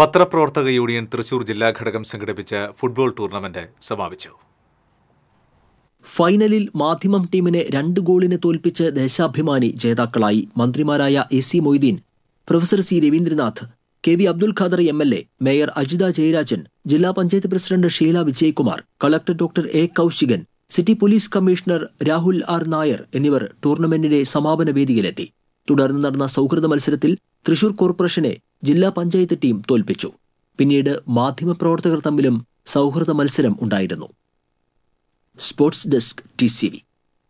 പത്രപ്രവർത്തക യൂണിയൻ തൃശൂർ ജില്ലാ ഘടകം സംഘടിപ്പിച്ച ഫുട്ബോൾ ടൂർണമെന്റ് സമാപിച്ചു ഫൈനലിൽ മാധ്യമം ടീമിനെ രണ്ട് ഗോളിന് തോൽപ്പിച്ച് ദേശാഭിമാനി ജേതാക്കളായി മന്ത്രിമാരായ A C Moideen professor C Raveendranath K V Abdul Khader M L A mayor Ajitha Jayarajan ജില്ലാ panchayat president Sheela Vijayakumar collector doctor A Kousikan city police commissioner Rahul R Nair എന്നിവർ ടൂർണമെന്റിന്റെ സമാപന വേദിയിലെത്തി തുടർന്ന് നടന്ന സൗഹൃദ മത്സരത്തിൽ തൃശൂർ കോർപ്പറേഷനെ ജില്ലാ പഞ്ചായത്ത് ടീം തോൽപ്പിച്ചു പിന്നീട് മാധ്യമപ്രവർത്തകർ തമ്മിലും സൗഹൃദ മത്സരം ഉണ്ടായിരുന്നു സ്പോർട്സ് ഡെസ്ക് ടി